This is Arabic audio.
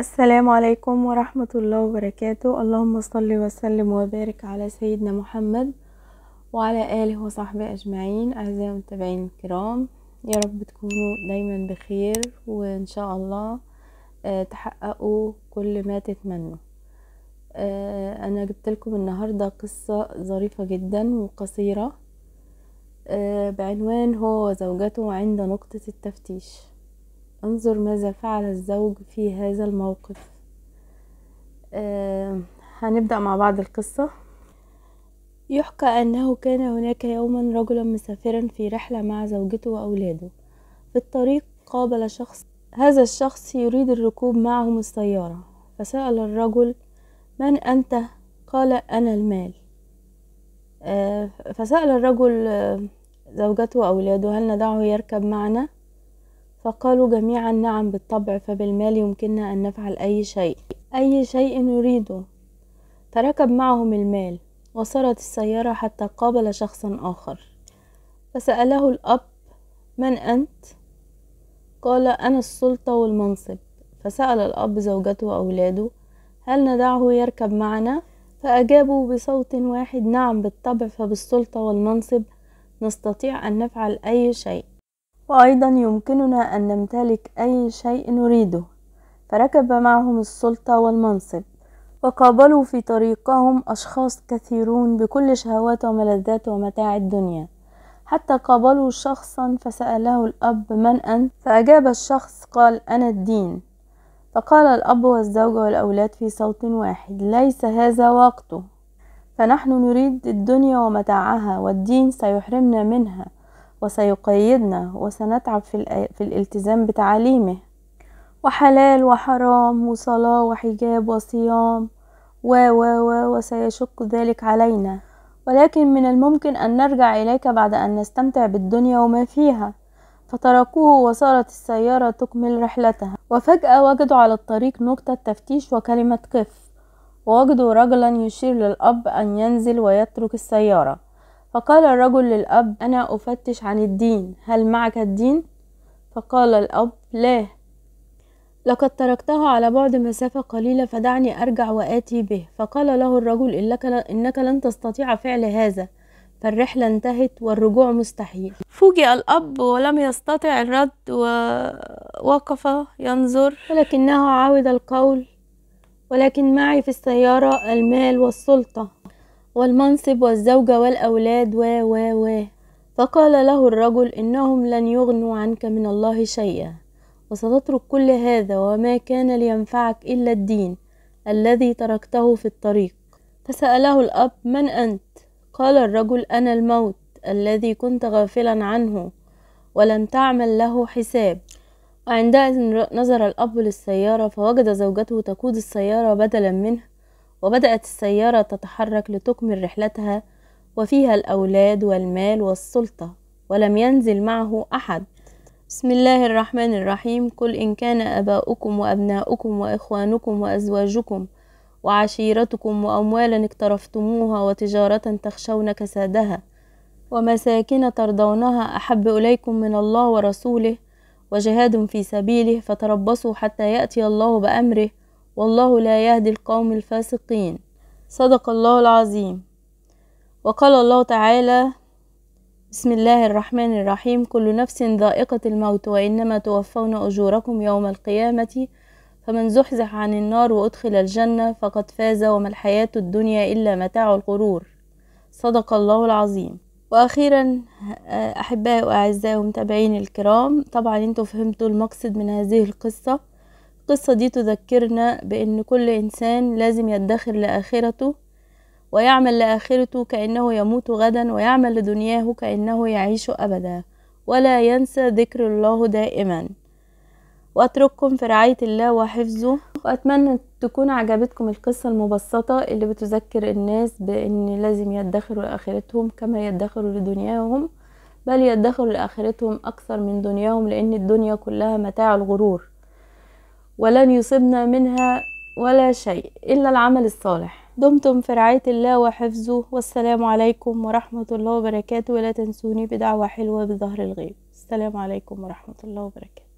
السلام عليكم ورحمة الله وبركاته اللهم صل وسلم وبارك على سيدنا محمد وعلى آله وصحبه أجمعين أعزائي المتابعين الكرام يا رب تكونوا دايما بخير وإن شاء الله آه، تحققوا كل ما تتمنوا آه، أنا جبت لكم النهاردة قصة ظريفة جدا وقصيرة آه، بعنوان هو وزوجته عند نقطة التفتيش انظر ماذا فعل الزوج في هذا الموقف آه هنبدأ مع بعض القصة يحكى أنه كان هناك يوما رجلا مسافرا في رحلة مع زوجته وأولاده في الطريق قابل شخص هذا الشخص يريد الركوب معهم السيارة فسأل الرجل من أنت؟ قال أنا المال آه فسأل الرجل آه، زوجته وأولاده هل ندعه يركب معنا؟ فقالوا جميعا نعم بالطبع فبالمال يمكننا أن نفعل أي شيء أي شيء نريده فركب معهم المال وصارت السيارة حتى قابل شخصا آخر فسأله الأب من أنت؟ قال أنا السلطة والمنصب فسأل الأب زوجته وأولاده هل ندعه يركب معنا؟ فأجابوا بصوت واحد نعم بالطبع فبالسلطة والمنصب نستطيع أن نفعل أي شيء وأيضا يمكننا أن نمتلك أي شيء نريده فركب معهم السلطة والمنصب وقابلوا في طريقهم أشخاص كثيرون بكل شهوات وملذات ومتاع الدنيا حتى قابلوا شخصا فسأله الأب من أنت فأجاب الشخص قال أنا الدين فقال الأب والزوجة والأولاد في صوت واحد ليس هذا وقته فنحن نريد الدنيا ومتاعها والدين سيحرمنا منها وسيقيدنا وسنتعب في, الالتزام بتعاليمه وحلال وحرام وصلاة وحجاب وصيام و و و وسيشق ذلك علينا ولكن من الممكن أن نرجع إليك بعد أن نستمتع بالدنيا وما فيها فتركوه وصارت السيارة تكمل رحلتها وفجأة وجدوا على الطريق نقطة تفتيش وكلمة قف ووجدوا رجلا يشير للأب أن ينزل ويترك السيارة فقال الرجل للأب أنا أفتش عن الدين هل معك الدين؟ فقال الأب لا لقد تركته على بعد مسافة قليلة فدعني أرجع وآتي به فقال له الرجل إنك لن تستطيع فعل هذا فالرحلة انتهت والرجوع مستحيل فوجئ الأب ولم يستطع الرد ووقف ينظر ولكنه عاود القول ولكن معي في السيارة المال والسلطة والمنصب والزوجة والأولاد و و و فقال له الرجل إنهم لن يغنوا عنك من الله شيئا وستترك كل هذا وما كان لينفعك إلا الدين الذي تركته في الطريق فسأله الأب من أنت؟ قال الرجل أنا الموت الذي كنت غافلا عنه ولم تعمل له حساب وعندئذ نظر الأب للسيارة فوجد زوجته تقود السيارة بدلا منه وبدأت السيارة تتحرك لتكمل رحلتها وفيها الأولاد والمال والسلطة ولم ينزل معه أحد بسم الله الرحمن الرحيم قل إن كان أباؤكم وأبناؤكم وإخوانكم وأزواجكم وعشيرتكم وأموالا اقترفتموها وتجارة تخشون كسادها ومساكن ترضونها أحب إليكم من الله ورسوله وجهاد في سبيله فتربصوا حتى يأتي الله بأمره والله لا يهدي القوم الفاسقين صدق الله العظيم وقال الله تعالى بسم الله الرحمن الرحيم كل نفس ذائقة الموت وإنما توفون أجوركم يوم القيامة فمن زحزح عن النار وأدخل الجنة فقد فاز وما الحياة الدنيا إلا متاع الغرور صدق الله العظيم وأخيرا أحبائي وأعزائي ومتابعين الكرام طبعا أنتوا فهمتوا المقصد من هذه القصة القصة دي تذكرنا بأن كل إنسان لازم يدخر لآخرته ويعمل لآخرته كأنه يموت غدا ويعمل لدنياه كأنه يعيش أبدا ولا ينسى ذكر الله دائما وأترككم في رعاية الله وحفظه وأتمنى تكون عجبتكم القصة المبسطة اللي بتذكر الناس بأن لازم يدخروا لآخرتهم كما يدخروا لدنياهم بل يدخروا لآخرتهم أكثر من دنياهم لأن الدنيا كلها متاع الغرور ولن يصبنا منها ولا شيء إلا العمل الصالح دمتم في رعاية الله وحفظه والسلام عليكم ورحمة الله وبركاته ولا تنسوني بدعوة حلوة بظهر الغيب السلام عليكم ورحمة الله وبركاته